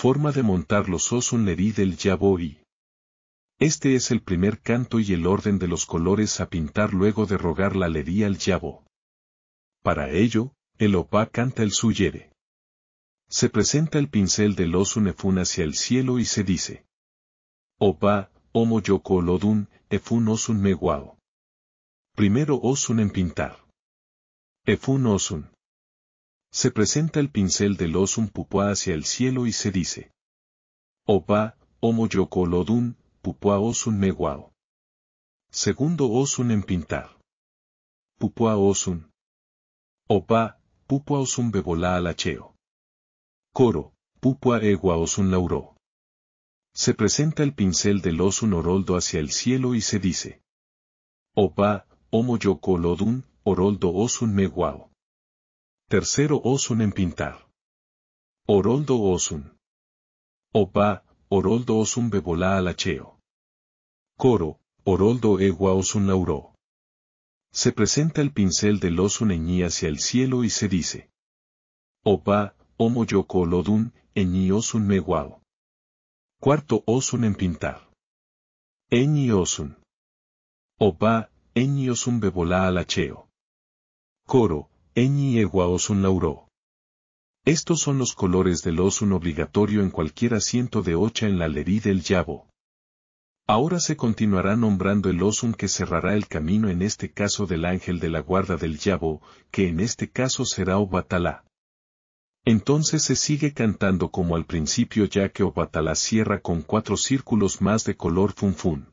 Forma de montar los OSUN nerí del y. Este es el primer canto y el orden de los colores a pintar luego de rogar la lería al yabo. Para ello, el opa canta el suyere. Se presenta el pincel del Efun hacia el cielo y se dice. Opa, homo yoko olodun, efun osun meguao. Primero osun en pintar. Efun osun. Se presenta el pincel del Osun pupua hacia el cielo y se dice. Opa, homo yocolodun, pupua osun meguao. Segundo osun en pintar. Pupua osun. Opa, pupua osun bebola alacheo. Coro, pupua egua osun lauro. Se presenta el pincel del osun oroldo hacia el cielo y se dice. Opa, homo yocolodun, oroldo osun meguao. Tercero Osun en pintar. Oroldo Osun. Opa, Oroldo Osun bebolá al acheo. Coro, Oroldo Ewa Osun lauró. Se presenta el pincel del Osun eñí hacia el cielo y se dice. Opa, Omo Yoko Olodun, Osun meguao. Cuarto Osun en pintar. Eñi Osun. Opa, Eñi Osun bebolá al acheo. Coro, Eñi Egua Osun Lauro. Estos son los colores del Osun obligatorio en cualquier asiento de Ocha en la Lerí del Yabo. Ahora se continuará nombrando el Osun que cerrará el camino en este caso del ángel de la guarda del Yabo, que en este caso será Obatalá. Entonces se sigue cantando como al principio ya que Obatalá cierra con cuatro círculos más de color funfun.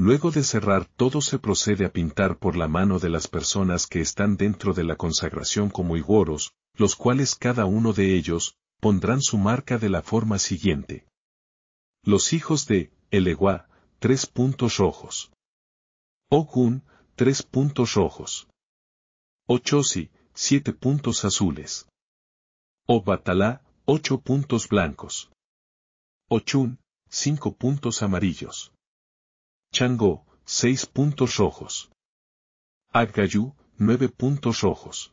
Luego de cerrar todo se procede a pintar por la mano de las personas que están dentro de la consagración como iguoros, los cuales cada uno de ellos, pondrán su marca de la forma siguiente. Los hijos de Eleguá, tres puntos rojos. Ogun, tres puntos rojos. Ochosi, siete puntos azules. Obatalá, ocho puntos blancos. Ochun, cinco puntos amarillos. Changó, seis puntos rojos. Agayú, nueve puntos rojos.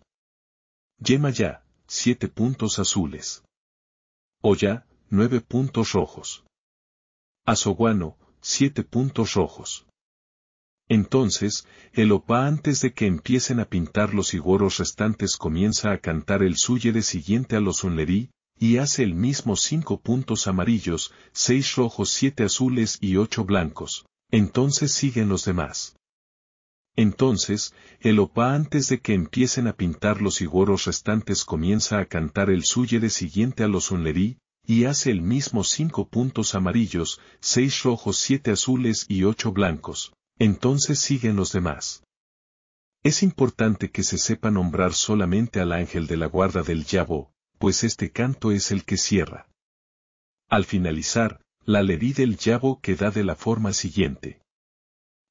Yemaya, siete puntos azules. Oya, nueve puntos rojos. Azoguano, siete puntos rojos. Entonces, el Opa antes de que empiecen a pintar los igoros restantes comienza a cantar el de siguiente a los unlerí, y hace el mismo cinco puntos amarillos, seis rojos, siete azules y ocho blancos. Entonces siguen los demás. Entonces, el opa antes de que empiecen a pintar los igoros restantes comienza a cantar el suyere siguiente a los unlerí, y hace el mismo cinco puntos amarillos, seis rojos, siete azules y ocho blancos. Entonces siguen los demás. Es importante que se sepa nombrar solamente al ángel de la guarda del Yabo, pues este canto es el que cierra. Al finalizar, la lerí del llavo queda de la forma siguiente.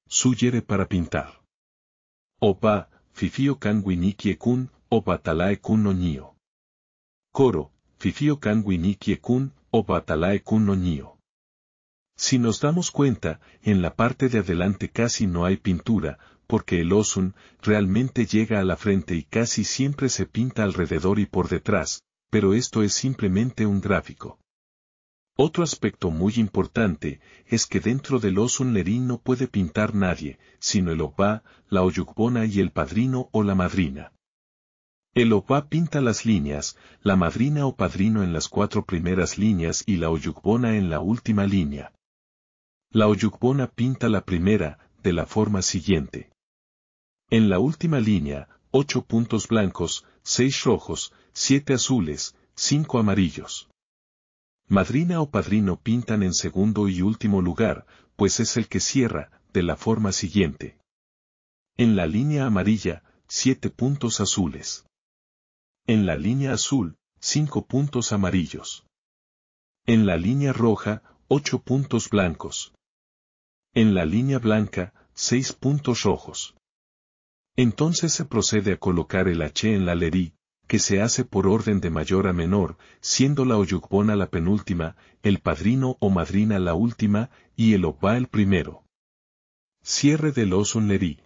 Suyere para pintar. Opa, fifio kan winikie kun, opa kun no Coro, fifio kan winikie kun, opa kun no Si nos damos cuenta, en la parte de adelante casi no hay pintura, porque el osun realmente llega a la frente y casi siempre se pinta alrededor y por detrás, pero esto es simplemente un gráfico. Otro aspecto muy importante es que dentro del Osun Lerín no puede pintar nadie, sino el Opa, la Oyugbona y el padrino o la madrina. El Opa pinta las líneas, la madrina o padrino en las cuatro primeras líneas y la Oyugbona en la última línea. La Oyugbona pinta la primera, de la forma siguiente. En la última línea, ocho puntos blancos, seis rojos, siete azules, cinco amarillos. Madrina o padrino pintan en segundo y último lugar, pues es el que cierra, de la forma siguiente. En la línea amarilla, siete puntos azules. En la línea azul, cinco puntos amarillos. En la línea roja, ocho puntos blancos. En la línea blanca, seis puntos rojos. Entonces se procede a colocar el H en la lerí, que se hace por orden de mayor a menor, siendo la oyugbona la penúltima, el padrino o madrina la última, y el opa el primero. Cierre del Neri.